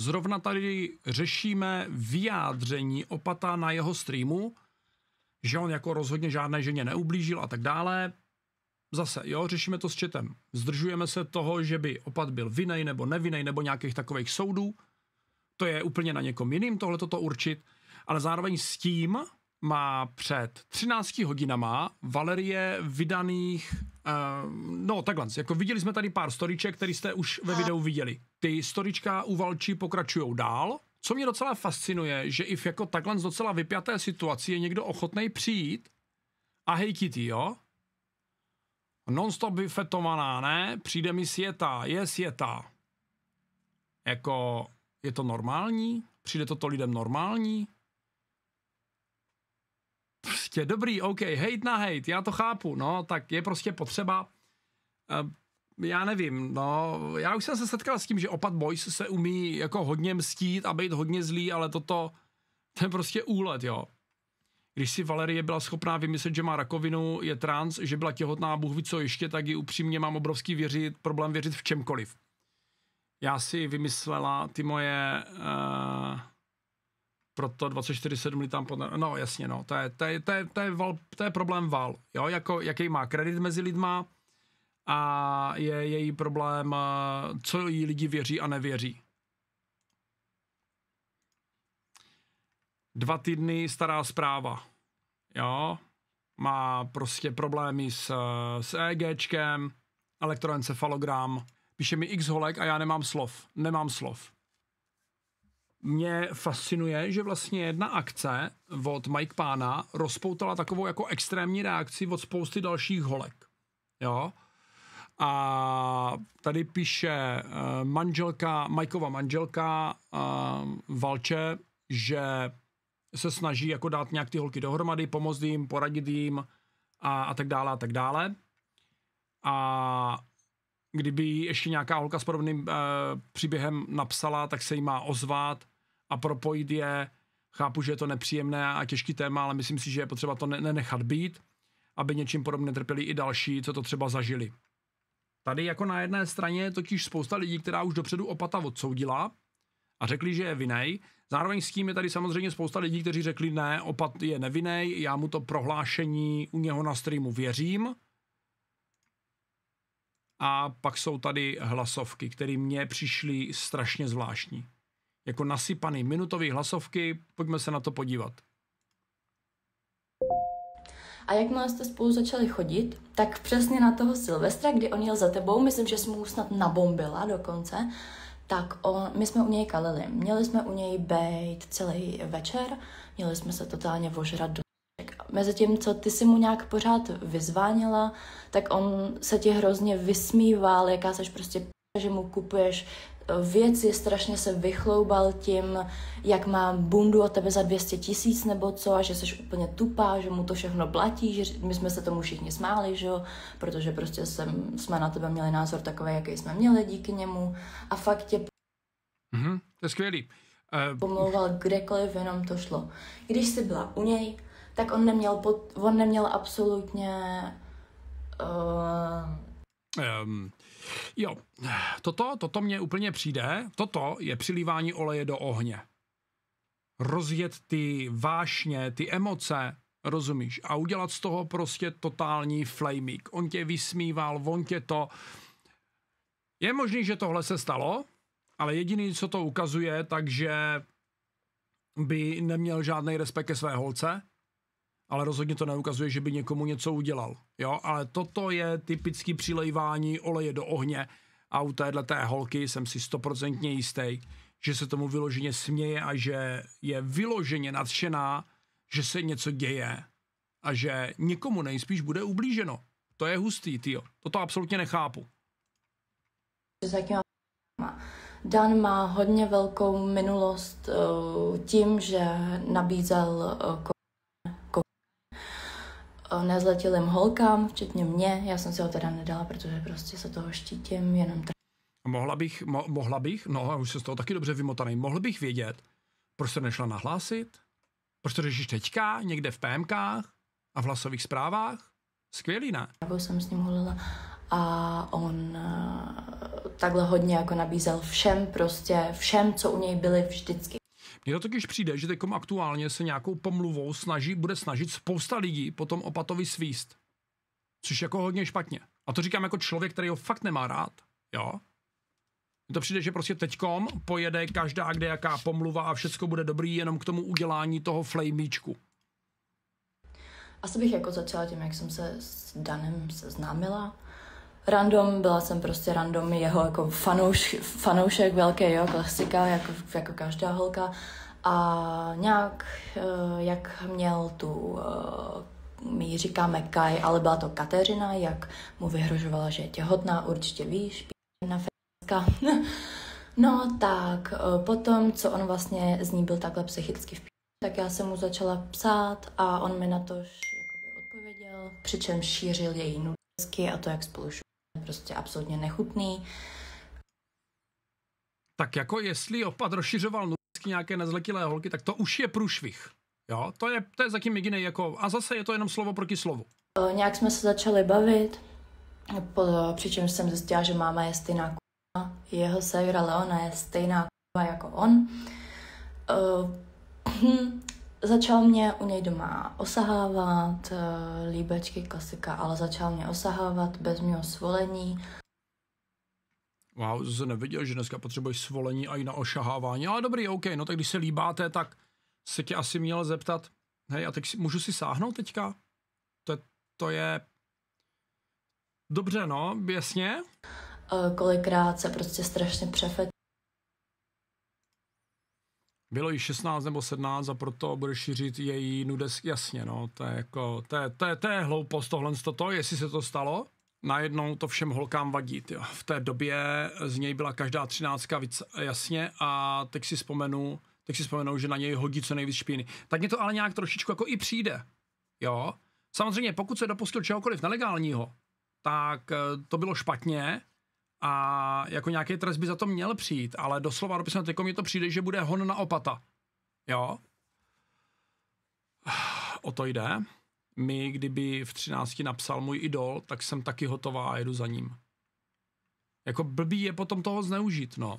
Zrovna tady řešíme vyjádření opata na jeho streamu, že on jako rozhodně žádné ženě neublížil a tak dále. Zase, jo, řešíme to s četem. Zdržujeme se toho, že by opat byl vinej nebo nevinej nebo nějakých takových soudů. To je úplně na někom jiným tohle toto určit, ale zároveň s tím má před 13 hodinama Valerie vydaných Ehm, no, takhle. Jako viděli jsme tady pár storyček, které jste už ve videu viděli. Ty storička u Valči pokračují dál. Co mě docela fascinuje, že i v jako takhle docela vypjaté situaci je někdo ochotný přijít a hejtit ty, jo? Nonstop vyfetovaná, ne? Přijde mi světa, je světa. Jako, je to normální? Přijde to to lidem normální? prostě dobrý, OK, hejt na hejt, já to chápu, no, tak je prostě potřeba, uh, já nevím, no, já už jsem se setkal s tím, že opat boys se umí jako hodně mstít a být hodně zlý, ale toto, to je prostě úlet, jo. Když si Valerie byla schopná vymyslet, že má rakovinu, je trans, že byla těhotná, Bůh ví co ještě, tak ji upřímně mám obrovský věřit, problém věřit v čemkoliv. Já si vymyslela ty moje... Uh, proto 24-7 tam pod... No jasně, no, to je, to je, to je, to je, val, to je problém val, jo, jako, jaký má kredit mezi lidma a je její problém, eh, co jí lidi věří a nevěří. Dva týdny stará zpráva, jo, má prostě problémy s, eh, s EGčkem, elektroencefalogram, píše mi x holek a já nemám slov, nemám slov mě fascinuje, že vlastně jedna akce od Mike Pána rozpoutala takovou jako extrémní reakci od spousty dalších holek. Jo? A tady píše uh, manželka, Mikeova manželka uh, Valče, že se snaží jako dát nějak ty holky dohromady, pomoct jim, poradit jim a, a tak dále a tak dále. A kdyby ještě nějaká holka s podobným e, příběhem napsala, tak se jí má ozvat a propojit je. Chápu, že je to nepříjemné a těžký téma, ale myslím si, že je potřeba to nenechat být, aby něčím podobně trpěli i další, co to třeba zažili. Tady jako na jedné straně je totiž spousta lidí, která už dopředu opata odsoudila a řekli, že je vinej. Zároveň s tím je tady samozřejmě spousta lidí, kteří řekli ne, opat je nevinej, já mu to prohlášení u něho na streamu věřím, a pak jsou tady hlasovky, které mně přišly strašně zvláštní. Jako nasypaný minutový hlasovky, pojďme se na to podívat. A jak jakmile jste spolu začali chodit, tak přesně na toho Silvestra, kdy on jel za tebou, myslím, že jsem mu snad nabombila dokonce, tak on, my jsme u něj kalili. Měli jsme u něj být celý večer, měli jsme se totálně vožrat do mezi tím, co ty si mu nějak pořád vyzvánila, tak on se ti hrozně vysmíval, jaká seš prostě p- že mu kupuješ eh, věci, strašně se vychloubal tím, jak má bundu od tebe za 200 tisíc nebo co a že jsi úplně tupá, že mu to všechno platí, že my jsme se tomu všichni smáli, že jo, protože prostě jsem, jsme na tebe měli názor takový, jaký jsme měli díky němu a fakt tě... Mhm, to je skvělý. Uh... Pomlouval kdekoliv jenom to šlo. Když jsi byla u něj, tak on neměl, pod, on neměl absolutně... Uh... Um, jo, toto, toto mně úplně přijde. Toto je přilívání oleje do ohně. Rozjet ty vášně, ty emoce, rozumíš? A udělat z toho prostě totální flamík. On tě vysmíval, on tě to... Je možný, že tohle se stalo, ale jediný, co to ukazuje, takže by neměl žádný respekt ke své holce, ale rozhodně to neukazuje, že by někomu něco udělal. Jo, ale toto je typický přilejvání oleje do ohně a u té holky jsem si stoprocentně jistý, že se tomu vyloženě směje a že je vyloženě nadšená, že se něco děje a že někomu nejspíš bude ublíženo. To je hustý, tyjo. Toto absolutně nechápu. Dan má hodně velkou minulost eh, tím, že nabízel eh, Eh, nezletilým holkám, včetně mě. Já jsem si ho teda nedala, protože prostě se toho štítím jenom tak. Mohla bych, mo- mohla bych, no a už jsem z toho taky dobře vymotaný, mohl bych vědět, proč se nešla nahlásit, proč to řešíš teďka někde v PMkách a v hlasových zprávách? Skvělý, ne? Já jsem s ním holila a on eh, takhle hodně jako nabízel všem prostě, všem, co u něj byli vždycky. Mně to totiž přijde, že teď aktuálně se nějakou pomluvou snaží, bude snažit spousta lidí potom opatovi svíst. Což jako hodně špatně. A to říkám jako člověk, který ho fakt nemá rád. Jo? Mně to přijde, že prostě teďkom pojede každá kde jaká pomluva a všecko bude dobrý jenom k tomu udělání toho flejmíčku. Asi bych jako začala tím, jak jsem se s Danem seznámila random, byla jsem prostě random jeho jako fanouš, fanoušek velký, jo, klasika, jako, jako každá holka. A nějak, eh, jak měl tu, eh, my ji říkáme Kai, ale byla to Kateřina, jak mu vyhrožovala, že je těhotná, určitě víš, na feska. no tak, eh, potom, co on vlastně z ní byl takhle psychicky v tak já jsem mu začala psát a on mi na to odpověděl, přičem šířil její nudesky a to, jak spolu prostě absolutně nechutný. Tak jako jestli opad rozšiřoval nůžky nějaké nezletilé holky, tak to už je průšvih. Jo, to je, to je zatím jediný jako, a zase je to jenom slovo proti slovu. E, nějak jsme se začali bavit, přičemž jsem zjistila, že máma je stejná k***a, jeho sejra Leona je stejná k***a jako on. E, hm, začal mě u něj doma osahávat, eh, líbečky, klasika, ale začal mě osahávat bez mého svolení. Wow, to neviděl, že dneska potřebuješ svolení a i na ošahávání. Ale dobrý, OK, no tak když se líbáte, tak se tě asi měl zeptat, hej, a tak si, můžu si sáhnout teďka? To, to je... Dobře, no, jasně. Eh, kolikrát se prostě strašně přefet bylo jí 16 nebo 17 a proto bude šířit její nudes, jasně, no, to je jako, to je, to je, to je hloupost tohle, to, jestli se to stalo, najednou to všem holkám vadí. Tyjo. V té době z něj byla každá třináctka víc, jasně a teď si vzpomenu, teď si vzpomenu, že na něj hodí co nejvíc špíny. Tak mě to ale nějak trošičku jako i přijde. Jo? Samozřejmě, pokud se dopustil čehokoliv nelegálního, tak eh, to bylo špatně, a jako nějaký trest by za to měl přijít, ale doslova dopisem teďko mi to přijde, že bude hon na opata. Jo? O to jde. My, kdyby v 13 napsal můj idol, tak jsem taky hotová a jedu za ním. Jako blbý je potom toho zneužít, no.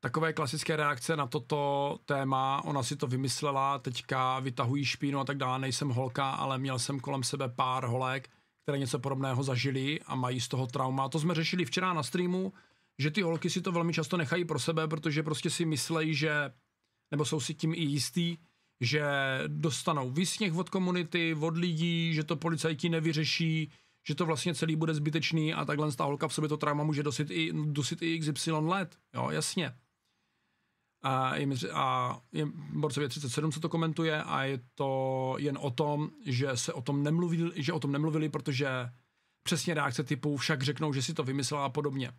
takové klasické reakce na toto téma. Ona si to vymyslela, teďka vytahují špínu a tak dále. Nejsem holka, ale měl jsem kolem sebe pár holek, které něco podobného zažili a mají z toho trauma. To jsme řešili včera na streamu, že ty holky si to velmi často nechají pro sebe, protože prostě si myslejí, že, nebo jsou si tím i jistý, že dostanou výsměch od komunity, od lidí, že to policajti nevyřeší, že to vlastně celý bude zbytečný a takhle ta holka v sobě to trauma může dosit i, dosit i XY let. Jo, jasně a je, a je Borcově 37, co to komentuje a je to jen o tom, že se o tom nemluvili, že o tom nemluvili, protože přesně reakce typu však řeknou, že si to vymyslela a podobně.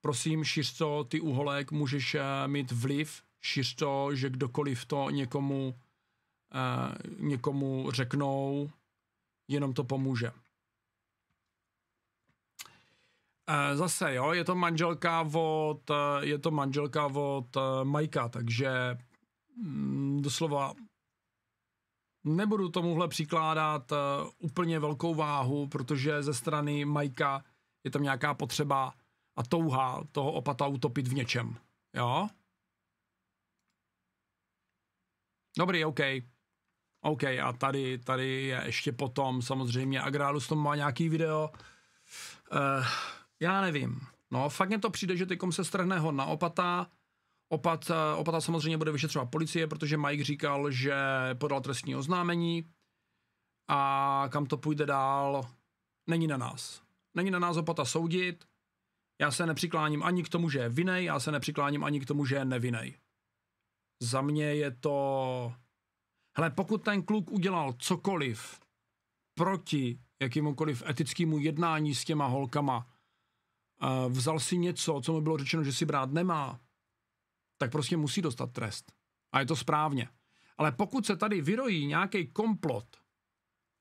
Prosím, šiř to, ty uholek, můžeš eh, mít vliv, šiř to, že kdokoliv to někomu, eh, někomu řeknou, jenom to pomůže. Eh, zase, jo, je to manželka od, eh, je to manželka od eh, Majka, takže mm, doslova nebudu tomuhle přikládat úplně velkou váhu, protože ze strany Majka je tam nějaká potřeba a touha toho opata utopit v něčem, jo? Dobrý, OK. OK, a tady, tady je ještě potom samozřejmě Agrálus tomu má nějaký video. Uh, já nevím. No, fakt mě to přijde, že teď se strhne ho na opata. Opat, eh, opata samozřejmě bude vyšetřovat policie, protože Mike říkal, že podal trestní oznámení a kam to půjde dál, není na nás. Není na nás opata soudit, já se nepřikláním ani k tomu, že je vinej, já se nepřikláním ani k tomu, že je nevinej. Za mě je to... Hele, pokud ten kluk udělal cokoliv proti jakémukoliv etickému jednání s těma holkama, vzal si něco, co mu bylo řečeno, že si brát nemá, tak prostě musí dostat trest. A je to správně. Ale pokud se tady vyrojí nějaký komplot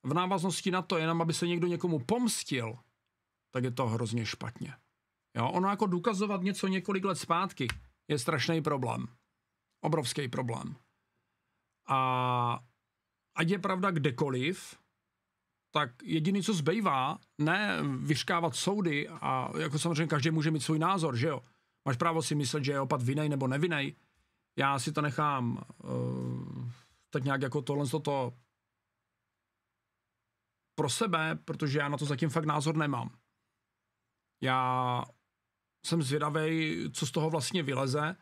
v návaznosti na to, jenom aby se někdo někomu pomstil, tak je to hrozně špatně. Jo? Ono jako důkazovat něco několik let zpátky je strašný problém. Obrovský problém. A ať je pravda kdekoliv, tak jediný, co zbývá, ne vyškávat soudy a jako samozřejmě každý může mít svůj názor, že jo. Máš právo si myslet, že je opat vinej nebo nevinej. Já si to nechám uh, tak nějak jako tohle toto pro sebe, protože já na to zatím fakt názor nemám. Já jsem zvědavý, co z toho vlastně vyleze.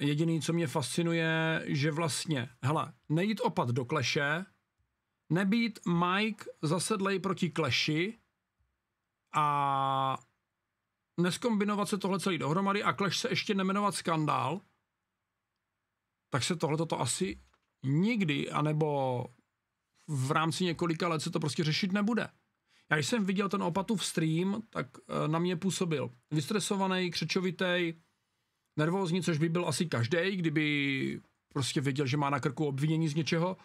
Jediný, co mě fascinuje, že vlastně, hele, nejít opat do kleše, nebýt Mike zasedlej proti Kleši a neskombinovat se tohle celý dohromady a Clash se ještě nemenovat skandál, tak se tohle to asi nikdy, anebo v rámci několika let se to prostě řešit nebude. Já když jsem viděl ten opatův stream, tak eh, na mě působil vystresovaný, křečovitý, nervózní, což by byl asi každý, kdyby prostě věděl, že má na krku obvinění z něčeho,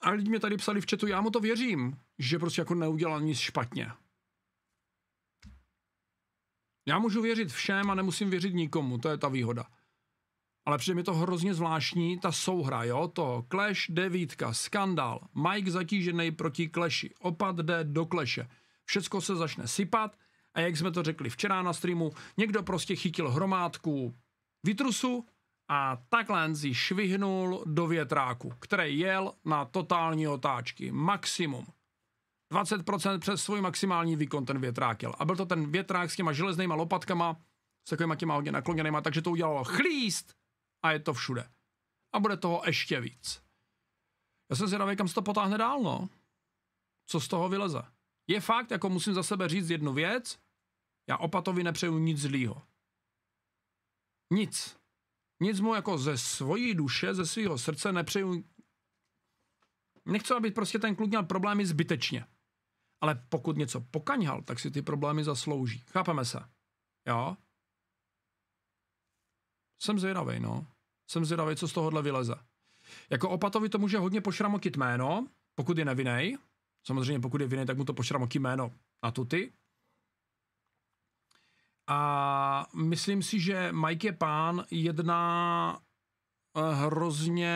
a lidi mě tady psali v chatu, já mu to věřím, že prostě jako neudělal nic špatně. Já můžu věřit všem a nemusím věřit nikomu, to je ta výhoda. Ale přijde mi to hrozně zvláštní, ta souhra, jo, to Clash 9, skandál, Mike zatížený proti Clashi, opad jde do Clashe, všecko se začne sypat a jak jsme to řekli včera na streamu, někdo prostě chytil hromádku vytrusu a takhle si švihnul do větráku, který jel na totální otáčky. Maximum. 20% přes svůj maximální výkon ten větrák jel. A byl to ten větrák s těma železnýma lopatkama, s takovýma těma hodně nakloněnýma, takže to udělalo chlíst a je to všude. A bude toho ještě víc. Já jsem zvědavý, kam se to potáhne dál, no. Co z toho vyleze? Je fakt, jako musím za sebe říct jednu věc, já Opatovi nepřeju nic zlýho. Nic. Nic mu jako ze svojí duše, ze svého srdce nepřeju. Nechci, aby prostě ten kluk měl problémy zbytečně. Ale pokud něco pokaňhal, tak si ty problémy zaslouží. Chápeme se. Jo? Jsem zvědavý, no. Jsem zvědavý, co z tohohle vyleze. Jako Opatovi to může hodně pošramotit jméno, pokud je nevinej. Samozřejmě pokud je vinej, tak mu to pošramotí jméno na tuty. A myslím si, že Mike je pán jedná eh, hrozně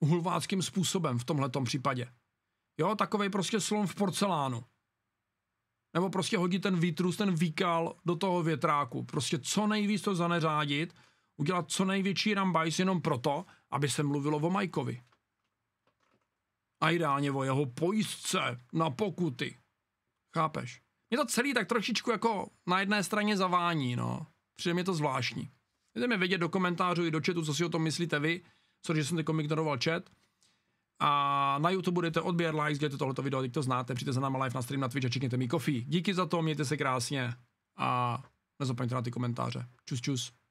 hulváckým způsobem v tomhletom případě. Jo, takovej prostě slon v porcelánu. Nebo prostě hodit ten výtrus, ten výkal do toho větráku. Prostě co nejvíc to zaneřádit, udělat co největší rambajs jenom proto, aby se mluvilo o Majkovi. A ideálně o jeho pojistce na pokuty. Chápeš? mě to celý tak trošičku jako na jedné straně zavání, no. Přijde mi to zvláštní. Dejte mi vědět do komentářů i do chatu, co si o tom myslíte vy, což jsem teď ignoroval chat. A na YouTube budete odběr, like, sdělte tohleto video, teď to znáte, přijďte za náma live na stream na Twitch a čekněte mi kofí. Díky za to, mějte se krásně a nezapomeňte na ty komentáře. Čus, čus.